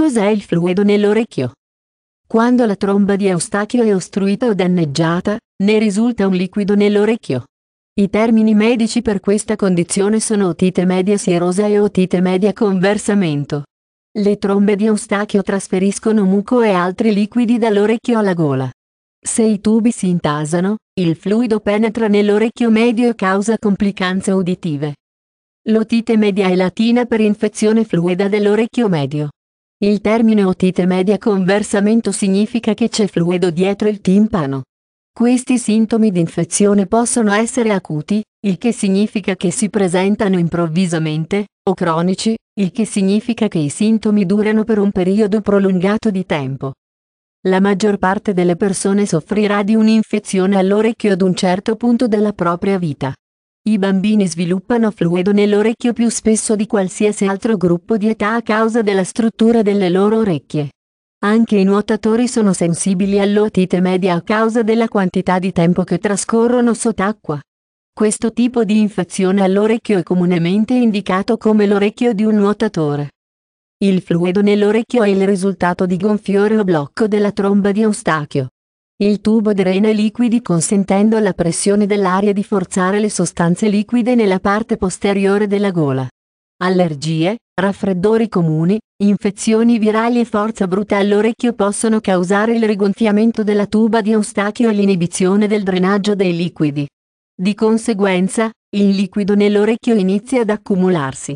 Cos'è il fluido nell'orecchio? Quando la tromba di Eustachio è ostruita o danneggiata, ne risulta un liquido nell'orecchio. I termini medici per questa condizione sono otite media sierosa e otite media conversamento. Le trombe di Eustachio trasferiscono muco e altri liquidi dall'orecchio alla gola. Se i tubi si intasano, il fluido penetra nell'orecchio medio e causa complicanze uditive. L'otite media è latina per infezione fluida dell'orecchio medio. Il termine otite media conversamento significa che c'è fluido dietro il timpano. Questi sintomi di infezione possono essere acuti, il che significa che si presentano improvvisamente, o cronici, il che significa che i sintomi durano per un periodo prolungato di tempo. La maggior parte delle persone soffrirà di un'infezione all'orecchio ad un certo punto della propria vita. I bambini sviluppano fluido nell'orecchio più spesso di qualsiasi altro gruppo di età a causa della struttura delle loro orecchie. Anche i nuotatori sono sensibili all'otite media a causa della quantità di tempo che trascorrono sott'acqua. Questo tipo di infezione all'orecchio è comunemente indicato come l'orecchio di un nuotatore. Il fluido nell'orecchio è il risultato di gonfiore o blocco della tromba di Eustachio. Il tubo drena i liquidi consentendo alla pressione dell'aria di forzare le sostanze liquide nella parte posteriore della gola. Allergie, raffreddori comuni, infezioni virali e forza brutta all'orecchio possono causare il rigonfiamento della tuba di Eustachio e l'inibizione del drenaggio dei liquidi. Di conseguenza, il liquido nell'orecchio inizia ad accumularsi.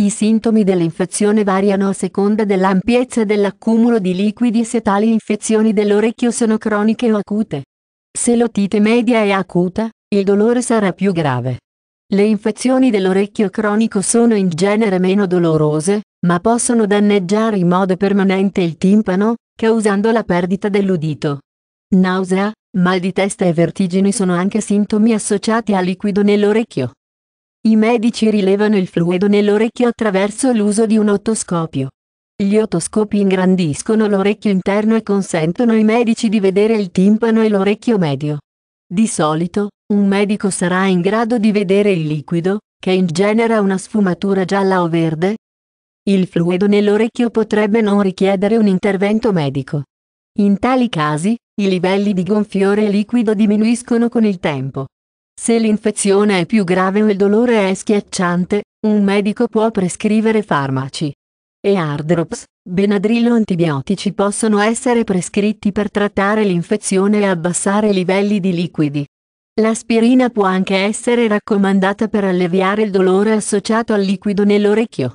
I sintomi dell'infezione variano a seconda dell'ampiezza dell'accumulo di liquidi e se tali infezioni dell'orecchio sono croniche o acute. Se l'otite media è acuta, il dolore sarà più grave. Le infezioni dell'orecchio cronico sono in genere meno dolorose, ma possono danneggiare in modo permanente il timpano, causando la perdita dell'udito. Nausea, mal di testa e vertigini sono anche sintomi associati a liquido nell'orecchio. I medici rilevano il fluido nell'orecchio attraverso l'uso di un otoscopio. Gli otoscopi ingrandiscono l'orecchio interno e consentono ai medici di vedere il timpano e l'orecchio medio. Di solito, un medico sarà in grado di vedere il liquido, che in genere ha una sfumatura gialla o verde. Il fluido nell'orecchio potrebbe non richiedere un intervento medico. In tali casi, i livelli di gonfiore liquido diminuiscono con il tempo. Se l'infezione è più grave o il dolore è schiacciante, un medico può prescrivere farmaci. E hard drops, o antibiotici possono essere prescritti per trattare l'infezione e abbassare i livelli di liquidi. L'aspirina può anche essere raccomandata per alleviare il dolore associato al liquido nell'orecchio.